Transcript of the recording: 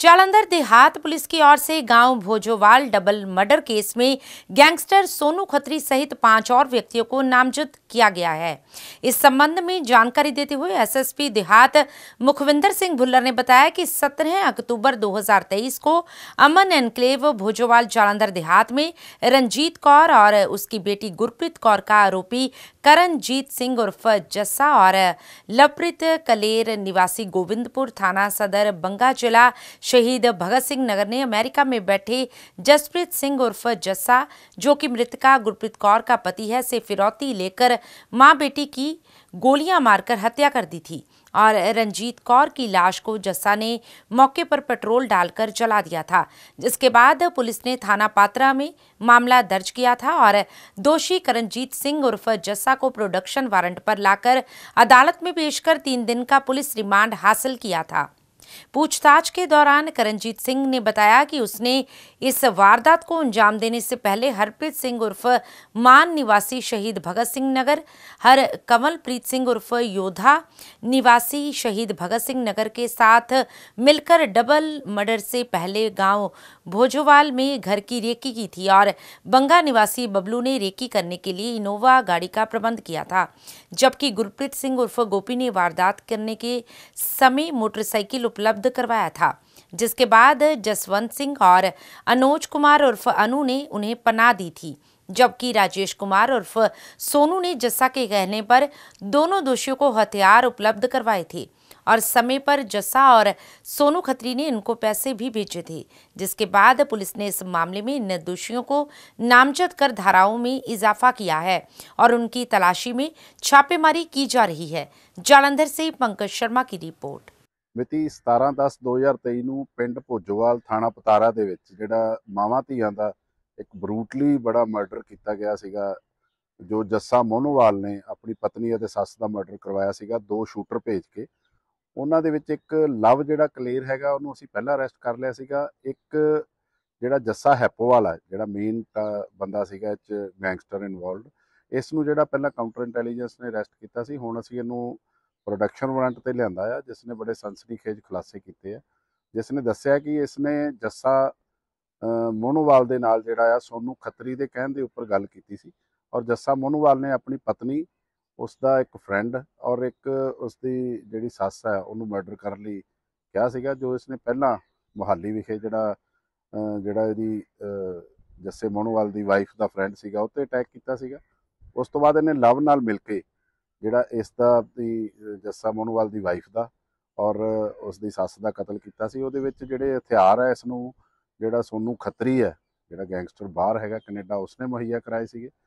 जालंधर देहात पुलिस की ओर से गांव भोजोवाल डबल मर्डर केस में गैंगस्टर सोनू खत्री सहित पांच और व्यक्तियों को नामजद किया गया है इस संबंध में जानकारी देते हुए एसएसपी देहात मुखविंदर सिंह भुल्लर ने बताया कि 17 अक्टूबर 2023 को अमन एनक्लेव भोजोवाल जालंधर देहात में रंजीत कौर और उसकी बेटी गुरप्रीत कौर का आरोपी करणजीत सिंह उर्फ जस्सा और लवप्रीत कलेर निवासी गोविंदपुर थाना सदर बंगा जिला शहीद भगत सिंह नगर ने अमेरिका में बैठे जसप्रीत सिंह उर्फ जस्सा जो कि मृतका गुरप्रीत कौर का पति है से फिरौती लेकर मां बेटी की गोलियां मारकर हत्या कर दी थी और रंजीत कौर की लाश को जस्सा ने मौके पर पेट्रोल डालकर जला दिया था जिसके बाद पुलिस ने थाना पात्रा में मामला दर्ज किया था और दोषी करणजीत सिंह उर्फ जस्सा को प्रोडक्शन वारंट पर लाकर अदालत में पेश कर तीन दिन का पुलिस रिमांड हासिल किया था पूछताछ के दौरान करणजीत सिंह ने बताया कि उसने इस वारदात को अंजाम देने से पहले हरप्रीत सिंह उर्फ मान निवासी शहीद भगत सिंह नगर हर कमलप्रीत सिंह उर्फ योद्धा निवासी शहीद भगत सिंह नगर के साथ मिलकर डबल मर्डर से पहले गांव भोजोवाल में घर की रेकी की थी और बंगा निवासी बबलू ने रेकी करने के लिए इनोवा गाड़ी का प्रबंध किया था जबकि गुरप्रीत सिंह उर्फ गोपी ने वारदात करने के समय मोटरसाइकिल उपलब्ध करवाया था जिसके बाद जसवंत सिंह और अनोज कुमार उर्फ अनु ने उन्हें पना दी थी जबकि राजेश कुमार उर्फ सोनू ने जस्सा के कहने पर दोनों दोषियों को हथियार उपलब्ध करवाए थे और समय पर जस्सा और सोनू खत्री ने इनको पैसे भी भेजे थे जिसके बाद पुलिस ने इस मामले में इन दोषियों को नामजद कर धाराओं में इजाफा किया है और उनकी तलाशी में छापेमारी की जा रही है जालंधर से पंकज शर्मा की रिपोर्ट ਮਿਤੀ 17/10/2023 ਨੂੰ ਪਿੰਡ ਭੋਜੋਵਾਲ ਥਾਣਾ ਪਤਾਰਾ ਦੇ ਵਿੱਚ ਜਿਹੜਾ ਮਾਵਾਂ ਧੀਆਂ ਦਾ ਇੱਕ ਬਰੂਟਲੀ ਬੜਾ ਮਰਡਰ ਕੀਤਾ ਗਿਆ ਸੀਗਾ ਜੋ ਜੱਸਾ ਮੋਨੋਵਾਲ ਨੇ ਆਪਣੀ ਪਤਨੀ ਅਤੇ ਸੱਸ ਦਾ ਮਰਡਰ ਕਰਵਾਇਆ ਸੀਗਾ ਦੋ ਸ਼ੂਟਰ ਭੇਜ ਕੇ ਉਹਨਾਂ ਦੇ ਵਿੱਚ ਇੱਕ ਲਵ ਜਿਹੜਾ ਕਲੀਅਰ ਹੈਗਾ ਉਹਨੂੰ ਅਸੀਂ ਪਹਿਲਾਂ ਅਰੈਸਟ ਕਰ ਲਿਆ ਸੀਗਾ ਇੱਕ ਜਿਹੜਾ ਜੱਸਾ ਹੈਪੋਵਾਲ ਜਿਹੜਾ ਮੇਨ ਬੰਦਾ ਸੀਗਾ ਇਹ ਚ ਗੈਂਗਸਟਰ ਇਨਵੋਲਡ ਇਸ ਨੂੰ ਜਿਹੜਾ ਪਹਿਲਾਂ ਕਾਊਂਟਰ ਇੰਟੈਲੀਜੈਂਸ ਨੇ ਅਰੈਸਟ ਕੀਤਾ ਸੀ ਹੁਣ ਅਸੀਂ ਇਹਨੂੰ ਪ੍ਰੋਡਕਸ਼ਨ ਵਾਰੰਟ ਤੇ ਲਿਆਂਦਾ ਆ ਜਿਸ ਨੇ ਬੜੇ ਖੇਜ ਖੁਲਾਸੇ ਕੀਤੇ ਆ ਜਿਸ ਨੇ ਦੱਸਿਆ ਕਿ ਇਸ ਨੇ ਜੱਸਾ ਮੋਨੋਵਾਲ ਦੇ ਨਾਲ ਜਿਹੜਾ ਆ ਸੋਨੂ ਖੱਤਰੀ ਦੇ ਕਹਿਣ ਦੇ ਉੱਪਰ ਗੱਲ ਕੀਤੀ ਸੀ ਔਰ ਜੱਸਾ ਮੋਨੋਵਾਲ ਨੇ ਆਪਣੀ ਪਤਨੀ ਉਸ ਦਾ ਇੱਕ ਫਰੈਂਡ ਔਰ ਇੱਕ ਉਸ ਦੀ ਜਿਹੜੀ ਸੱਸ ਹੈ ਉਹਨੂੰ ਮਰਡਰ ਕਰਨ ਲਈ ਕਿਹਾ ਸੀਗਾ ਜੋ ਇਸ ਨੇ ਪਹਿਲਾਂ ਮੁਹਾਲੀ ਵਿਖੇ ਜਿਹੜਾ ਜਿਹੜਾ ਇਹਦੀ ਜੱਸੇ ਮੋਨੋਵਾਲ ਦੀ ਵਾਈਫ ਦਾ ਫਰੈਂਡ ਸੀਗਾ ਉਹ ਤੇ ਅਟੈਕ ਕੀਤਾ ਸੀਗਾ ਉਸ ਤੋਂ ਬਾਅਦ ਇਹਨੇ ਲਵ ਨਾਲ ਮਿਲ ਕੇ ਜਿਹੜਾ ਇਸ ਦਾ ਦੀ ਜੱਸਾ ਮੋਨਵਾਲ ਦੀ ਵਾਈਫ ਦਾ ਔਰ ਉਸ ਦੀ ਸੱਸ ਦਾ ਕਤਲ ਕੀਤਾ ਸੀ ਉਹਦੇ ਵਿੱਚ ਜਿਹੜੇ ਹਥਿਆਰ ਹੈ ਇਸ ਨੂੰ ਜਿਹੜਾ ਸੋਨੂ ਖੱਤਰੀ ਹੈ ਜਿਹੜਾ ਗੈਂਗਸਟਰ ਬਾਹਰ ਹੈਗਾ ਕੈਨੇਡਾ ਉਸਨੇ ਮੁਹੱਈਆ ਕਰਾਏ ਸੀਗੇ